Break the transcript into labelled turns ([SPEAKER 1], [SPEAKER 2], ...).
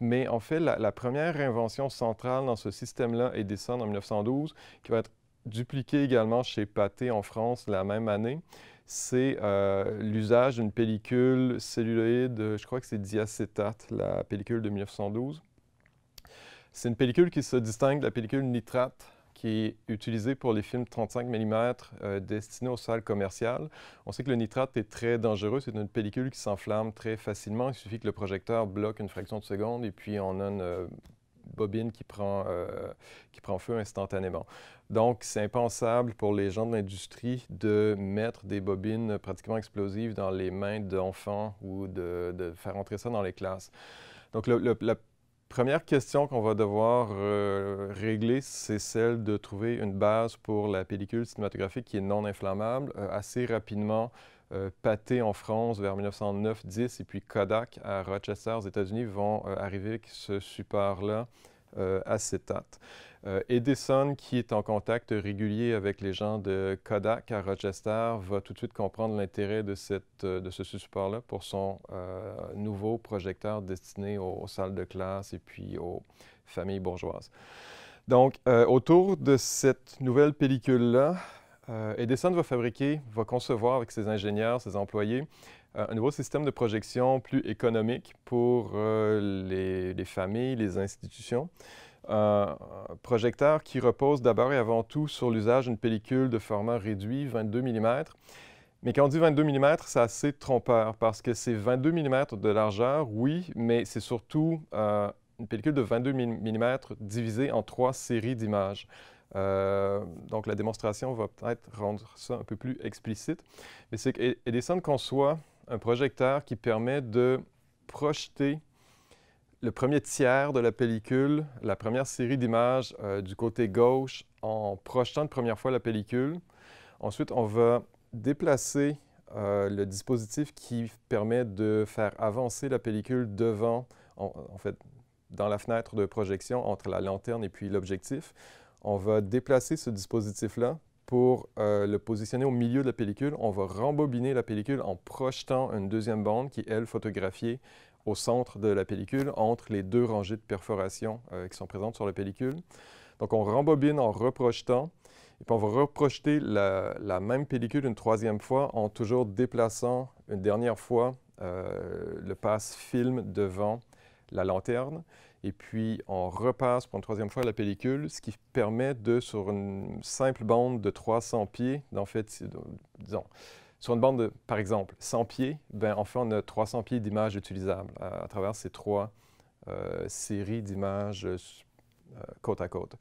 [SPEAKER 1] mais en fait, la, première invention centrale dans ce système-là est Edison en 1912, qui va être dupliquée également chez Pathé en France la même année. C'est euh, l'usage d'une pellicule celluloïde, je crois que c'est diacétate, la pellicule de 1912. C'est une pellicule qui se distingue de la pellicule nitrate qui est utilisé pour les films 35 mm euh, destinés aux salles commerciales. On sait que le nitrate est très dangereux. C'est une pellicule qui s'enflamme très facilement. Il suffit que le projecteur bloque une fraction de seconde et puis on a une euh, bobine qui prend, euh, qui prend feu instantanément. Donc, c'est impensable pour les gens de l'industrie de mettre des bobines pratiquement explosives dans les mains d'enfants ou de, faire entrer ça dans les classes. Donc, la première question qu'on va devoir régler, c'est celle de trouver une base pour la pellicule cinématographique qui est non inflammable. Euh, assez rapidement, euh, Pathé en France vers 1909-10 et puis Kodak à Rochester aux États-Unis vont euh, arriver avec ce support-là euh, acétate. Edison, qui est en contact régulier avec les gens de Kodak à Rochester, va tout de suite comprendre l'intérêt de, de ce support-là pour son nouveau projecteur destiné aux, salles de classe et puis aux familles bourgeoises. Donc, euh, autour de cette nouvelle pellicule-là, euh, Edison va fabriquer, va concevoir avec ses ingénieurs, ses employés, euh, un nouveau système de projection plus économique pour les, familles, les institutions. Un projecteur qui repose d'abord et avant tout sur l'usage d'une pellicule de format réduit, 22 mm, mais quand on dit 22 mm, c'est assez trompeur parce que c'est 22 mm de largeur, oui, mais c'est surtout une pellicule de 22 mm divisée en trois séries d'images. Euh, donc la démonstration va peut-être rendre ça un peu plus explicite. Mais c'est qu'on e-, conçoit un projecteur qui permet de projeter le premier tiers de la pellicule, la première série d'images euh, du côté gauche en projetant une première fois la pellicule. Ensuite, on va déplacer euh, le dispositif qui permet de faire avancer la pellicule devant, en, en fait, dans la fenêtre de projection entre la lanterne et puis l'objectif, on va déplacer ce dispositif-là pour euh, le positionner au milieu de la pellicule. On va rembobiner la pellicule en projetant une deuxième bande qui est, elle, photographiée au centre de la pellicule entre les deux rangées de perforations euh, qui sont présentes sur la pellicule. Donc, on rembobine en reprojetant. Et puis, on va reprojeter la, même pellicule une troisième fois en toujours déplaçant une dernière fois euh, le passe-film devant la lanterne, et puis on repasse pour une troisième fois la pellicule, ce qui permet de, sur une simple bande de 300 pieds, en fait, euh, disons, sur une bande de, par exemple, 100 pieds, ben, fait, on a 300 pieds d'images utilisables à, travers ces trois euh, séries d'images euh, côte à côte.